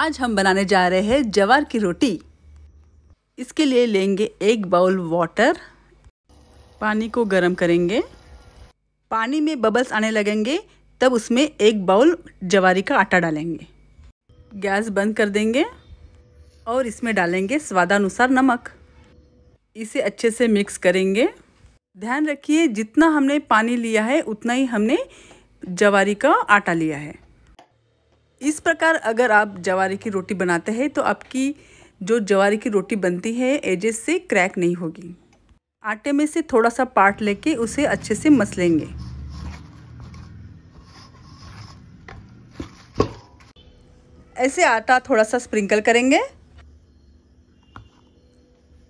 आज हम बनाने जा रहे हैं जवार की रोटी इसके लिए लेंगे एक बाउल वाटर पानी को गर्म करेंगे पानी में बबल्स आने लगेंगे तब उसमें एक बाउल जवारी का आटा डालेंगे गैस बंद कर देंगे और इसमें डालेंगे स्वादानुसार नमक इसे अच्छे से मिक्स करेंगे ध्यान रखिए जितना हमने पानी लिया है उतना ही हमने जवारी का आटा लिया है इस प्रकार अगर आप जवारे की रोटी बनाते हैं तो आपकी जो जवारे की रोटी बनती है एजेस से क्रैक नहीं होगी आटे में से थोड़ा सा पार्ट लेके उसे अच्छे से मस लेंगे ऐसे आटा थोड़ा सा स्प्रिंकल करेंगे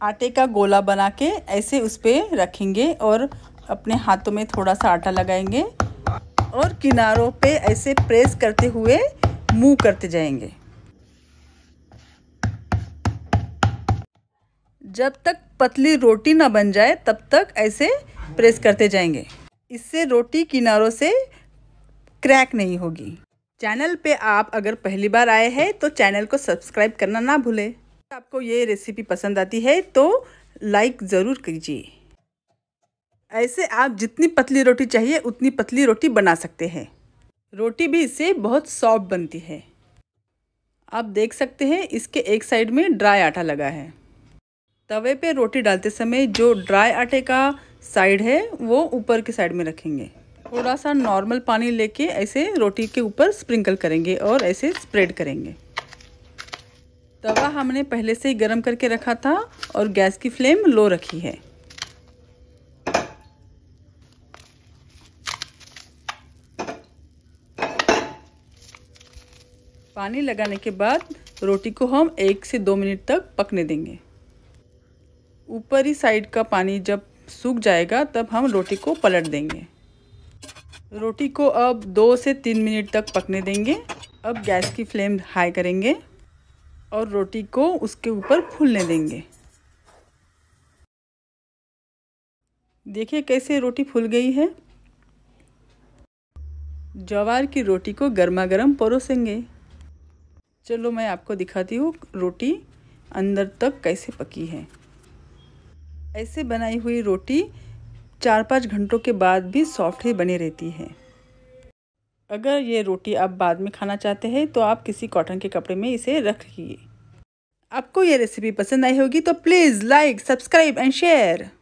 आटे का गोला बना के ऐसे उस पर रखेंगे और अपने हाथों में थोड़ा सा आटा लगाएंगे और किनारों पे ऐसे प्रेस करते हुए मूव करते जाएंगे जब तक पतली रोटी ना बन जाए तब तक ऐसे प्रेस करते जाएंगे इससे रोटी किनारों से क्रैक नहीं होगी चैनल पे आप अगर पहली बार आए हैं तो चैनल को सब्सक्राइब करना ना भूलें आपको ये रेसिपी पसंद आती है तो लाइक ज़रूर कीजिए ऐसे आप जितनी पतली रोटी चाहिए उतनी पतली रोटी बना सकते हैं रोटी भी इससे बहुत सॉफ्ट बनती है आप देख सकते हैं इसके एक साइड में ड्राई आटा लगा है तवे पे रोटी डालते समय जो ड्राई आटे का साइड है वो ऊपर के साइड में रखेंगे थोड़ा सा नॉर्मल पानी लेके ऐसे रोटी के ऊपर स्प्रिंकल करेंगे और ऐसे स्प्रेड करेंगे तवा हमने पहले से ही गर्म करके रखा था और गैस की फ्लेम लो रखी है पानी लगाने के बाद रोटी को हम एक से दो मिनट तक पकने देंगे ऊपरी साइड का पानी जब सूख जाएगा तब हम रोटी को पलट देंगे रोटी को अब दो से तीन मिनट तक पकने देंगे अब गैस की फ्लेम हाई करेंगे और रोटी को उसके ऊपर फूलने देंगे देखिए कैसे रोटी फूल गई है जवार की रोटी को गर्मा गर्म परोसेंगे चलो मैं आपको दिखाती हूँ रोटी अंदर तक कैसे पकी है ऐसे बनाई हुई रोटी चार पाँच घंटों के बाद भी सॉफ्ट ही बनी रहती है अगर ये रोटी आप बाद में खाना चाहते हैं तो आप किसी कॉटन के कपड़े में इसे रख लीजिए आपको ये रेसिपी पसंद आई होगी तो please like subscribe and share